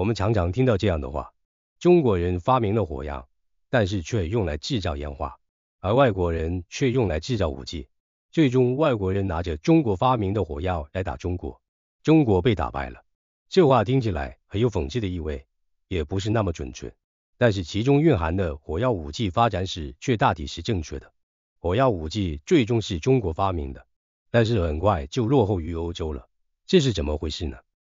我们常常听到这样的话：中国人发明了火药，但是却用来制造烟花，而外国人却用来制造武器。最终，外国人拿着中国发明的火药来打中国，中国被打败了。这话听起来很有讽刺的意味，也不是那么准确，但是其中蕴含的火药武器发展史却大体是正确的。火药武器最终是中国发明的，但是很快就落后于欧洲了。这是怎么回事呢？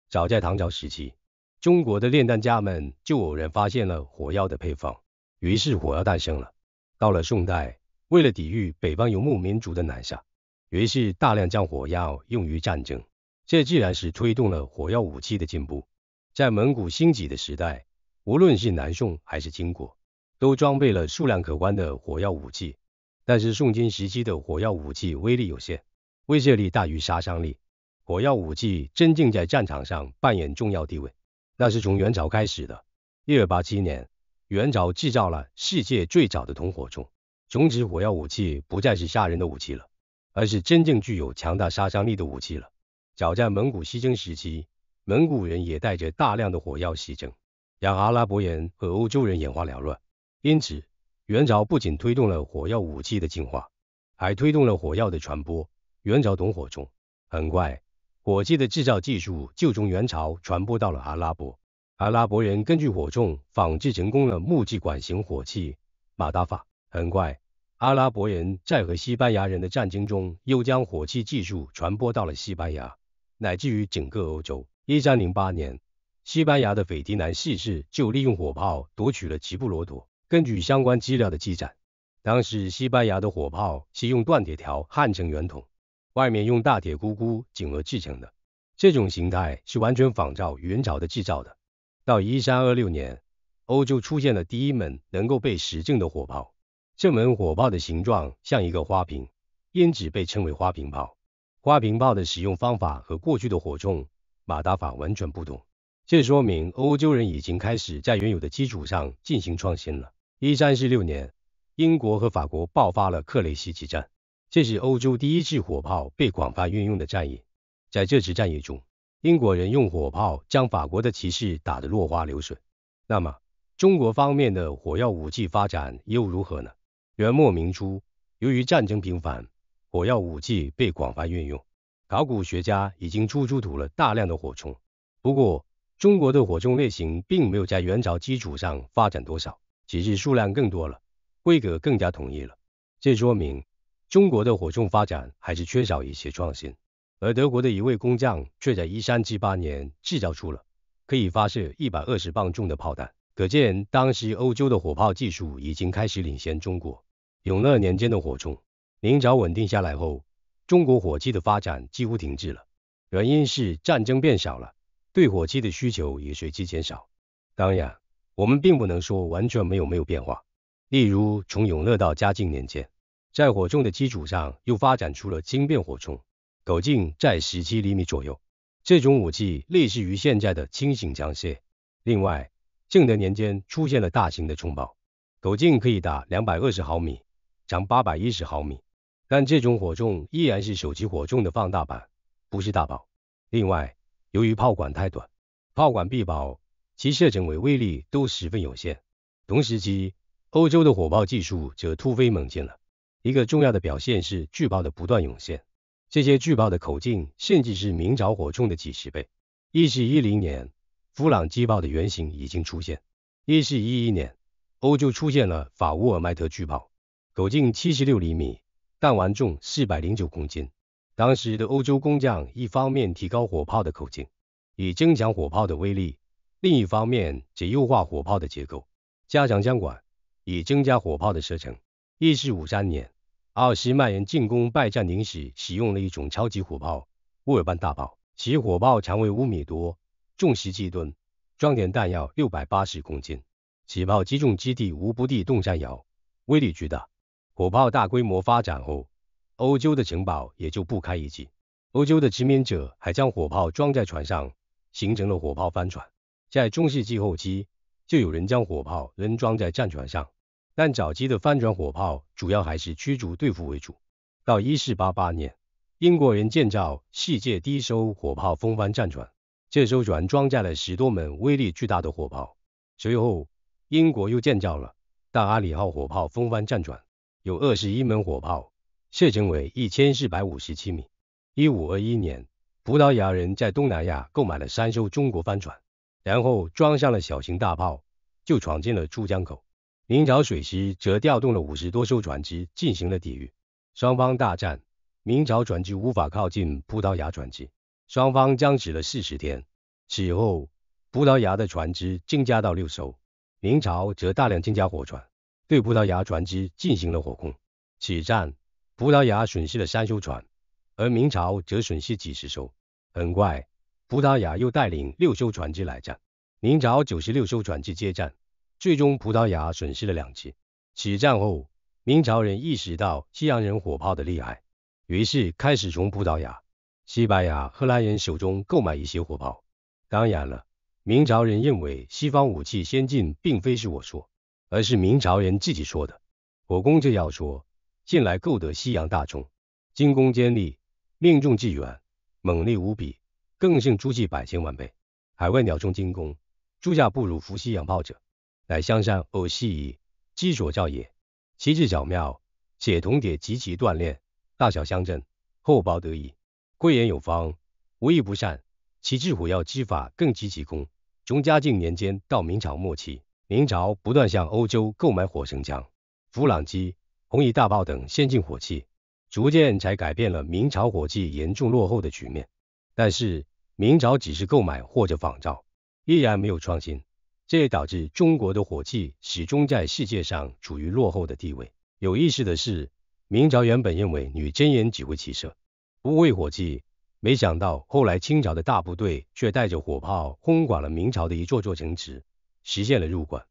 早在唐朝时期。中国的炼丹家们就偶然发现了火药的配方，于是火药诞生了。到了宋代，为了抵御北方游牧民族的南下，于是大量将火药用于战争，这自然是推动了火药武器的进步。在蒙古兴起的时代，无论是南宋还是金国，都装备了数量可观的火药武器。但是宋金时期的火药武器威力有限，威慑力大于杀伤力，火药武器真正在战场上扮演重要地位。那是从元朝开始的。一二八七年，元朝制造了世界最早的铜火铳，从此火药武器不再是吓人的武器了，而是真正具有强大杀伤力的武器了。早在蒙古西征时期，蒙古人也带着大量的火药西征，让阿拉伯人和欧洲人眼花缭乱。因此，元朝不仅推动了火药武器的进化，还推动了火药的传播。元朝铜火铳很快。火器的制造技术就从元朝传播到了阿拉伯，阿拉伯人根据火种仿制成功了木制管型火器马达法。很快，阿拉伯人在和西班牙人的战争中又将火器技术传播到了西班牙，乃至于整个欧洲。一三零八年，西班牙的斐迪南四世就利用火炮夺取了吉布罗陀。根据相关资料的记载，当时西班牙的火炮是用锻铁条焊成圆筒。外面用大铁箍箍紧而制成的，这种形态是完全仿照元朝的制造的。到一三二六年，欧洲出现了第一门能够被实证的火炮，这门火炮的形状像一个花瓶，因此被称为花瓶炮。花瓶炮的使用方法和过去的火铳、马达法完全不同，这说明欧洲人已经开始在原有的基础上进行创新了。一三四六年，英国和法国爆发了克雷西之战。这是欧洲第一次火炮被广泛运用的战役。在这次战役中，英国人用火炮将法国的骑士打得落花流水。那么，中国方面的火药武器发展又如何呢？元末明初，由于战争频繁，火药武器被广泛运用。考古学家已经出土了大量的火铳。不过，中国的火铳类型并没有在元朝基础上发展多少，只是数量更多了，规格更加统一了。这说明。中国的火种发展还是缺少一些创新，而德国的一位工匠却在一三七八年制造出了可以发射一百二十磅重的炮弹，可见当时欧洲的火炮技术已经开始领先中国。永乐年间的火种，明朝稳定下来后，中国火器的发展几乎停滞了，原因是战争变少了，对火器的需求也随之减少。当然，我们并不能说完全没有没有变化，例如从永乐到嘉靖年间。在火铳的基础上，又发展出了轻便火铳，口径在十七厘米左右。这种武器类似于现在的轻型枪械。另外，正德年间出现了大型的冲炮，口径可以达两百二十毫米，长八百一十毫米。但这种火铳依然是手提火铳的放大版，不是大炮。另外，由于炮管太短，炮管壁薄，其射程为威力都十分有限。同时期，欧洲的火炮技术则突飞猛进了。一个重要的表现是巨炮的不断涌现，这些巨炮的口径甚至是明朝火铳的几十倍。一四一零年，弗朗机炮的原型已经出现；一四一一年，欧洲出现了法乌尔麦特巨炮，口径七十六厘米，弹丸重四百零九公斤。当时的欧洲工匠一方面提高火炮的口径，以增强火炮的威力；另一方面则优化火炮的结构，加强枪管，以增加火炮的射程。一四五三年。奥西曼人进攻拜占庭时，使用了一种超级火炮——沃尔班大炮，其火炮长为五米多，重十几吨，装填弹药六百八十公斤，起炮击中基地无不地动山摇，威力巨大。火炮大规模发展后，欧洲的城堡也就不堪一击。欧洲的殖民者还将火炮装在船上，形成了火炮帆船。在中世纪后期，就有人将火炮扔装在战船上。但早期的帆船火炮主要还是驱逐对付为主。到一四八八年，英国人建造世界第一艘火炮风帆战船，这艘船装载了十多门威力巨大的火炮。随后，英国又建造了“大阿里号”火炮风帆战船，有二十一门火炮，射程为一千四百五十七米。一五二一年，葡萄牙人在东南亚购买了三艘中国帆船，然后装上了小型大炮，就闯进了珠江口。明朝水师则调动了五十多艘船只进行了抵御，双方大战，明朝船只无法靠近葡萄牙船只，双方僵持了四十天。此后，葡萄牙的船只增加到六艘，明朝则大量增加火船，对葡萄牙船只进行了火控。此战，葡萄牙损失了三艘船，而明朝则损失几十艘。很快，葡萄牙又带领六艘船只来战，明朝九十六艘船只接战。最终，葡萄牙损失了两支。此战后，明朝人意识到西洋人火炮的厉害，于是开始从葡萄牙、西班牙、荷兰人手中购买一些火炮。当然了，明朝人认为西方武器先进，并非是我说，而是明朝人自己说的。火攻就要说，近来购得西洋大众，精工坚利，命中既远，猛烈无比，更胜诸暨百千万倍。海外鸟中精工，诸家不如伏羲养炮者。乃香山偶系以其所教也。其制巧妙，且铜铁极其锻炼，大小相正，厚薄得宜，贵言有方，无一不善。其制火药之法，更极其功。从嘉靖年间到明朝末期，明朝不断向欧洲购买火绳枪、弗朗机、红衣大炮等先进火器，逐渐才改变了明朝火器严重落后的局面。但是明朝只是购买或者仿造，依然没有创新。这也导致中国的火器始终在世界上处于落后的地位。有意思的是，明朝原本认为女真人只会骑射，不会火器，没想到后来清朝的大部队却带着火炮轰垮了明朝的一座座城池，实现了入关。